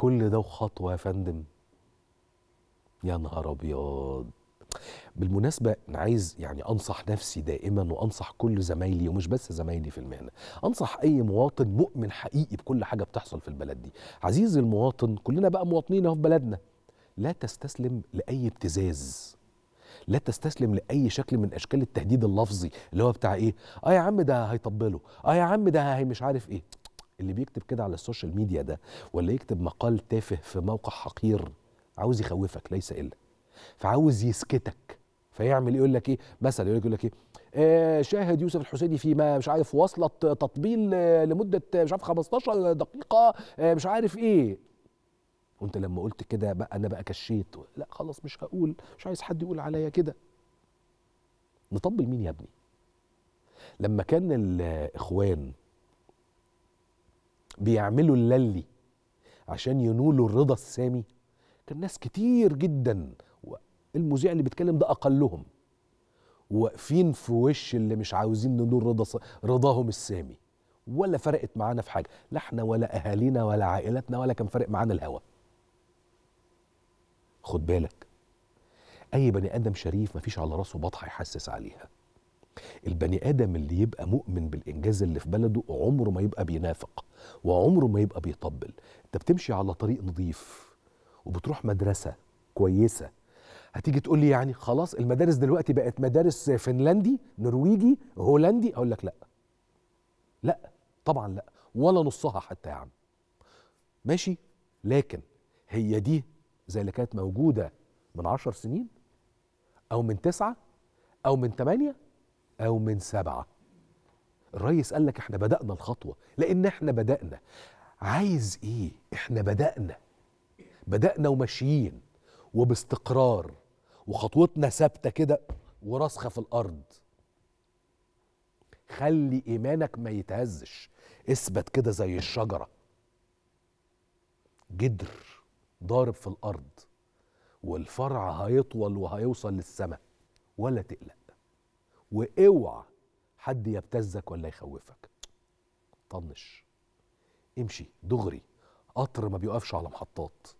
كل ده وخطوه يا فندم يا نهار ابيض بالمناسبة أنا عايز يعني أنصح نفسي دائما وأنصح كل زمايلي ومش بس زمايلي في المهنة أنصح أي مواطن مؤمن حقيقي بكل حاجة بتحصل في البلد دي عزيزي المواطن كلنا بقى مواطنين أهو في بلدنا لا تستسلم لأي ابتزاز لا تستسلم لاي شكل من اشكال التهديد اللفظي اللي هو بتاع ايه اه يا عم ده هيطبله اه يا عم ده هي مش عارف ايه اللي بيكتب كده على السوشيال ميديا ده ولا يكتب مقال تافه في موقع حقير عاوز يخوفك ليس الا فعاوز يسكتك فيعمل يقول لك ايه مثلا يقول لك ايه آه شاهد يوسف الحسيني في ما مش عارف وصلة تطبيل آه، لمدة آه، مش عارف 15 دقيقة آه مش عارف ايه وانت لما قلت كده بقى انا بقى كشيت لا خلاص مش هقول مش عايز حد يقول عليا كده نطبل مين يا ابني لما كان الاخوان بيعملوا اللي عشان ينولوا الرضا السامي كان ناس كتير جدا المذيع اللي بيتكلم ده اقلهم واقفين في وش اللي مش عاوزين ننول رضا رضاهم السامي ولا فرقت معانا في حاجه لا احنا ولا اهالينا ولا عائلاتنا ولا كان فارق معانا الهوى خد بالك اي بني ادم شريف مفيش على راسه بطحه يحسس عليها البني ادم اللي يبقى مؤمن بالانجاز اللي في بلده عمره ما يبقى بينافق وعمره ما يبقى بيطبل انت بتمشي على طريق نظيف وبتروح مدرسه كويسه هتيجي تقول لي يعني خلاص المدارس دلوقتي بقت مدارس فنلندي نرويجي هولندي اقول لك لا لا طبعا لا ولا نصها حتى يا عم ماشي لكن هي دي زي اللي كانت موجوده من عشر سنين او من تسعه او من ثمانيه أو من سبعة الريس قال لك احنا بدأنا الخطوة لأن احنا بدأنا عايز إيه؟ احنا بدأنا بدأنا وماشيين وباستقرار وخطوتنا ثابتة كده وراسخة في الأرض خلي إيمانك ما يتهزش اثبت كده زي الشجرة جدر ضارب في الأرض والفرع هيطول وهيوصل للسماء ولا تقلق واوعى حد يبتزك ولا يخوفك طنش امشي دغري قطر ما بيقفش على محطات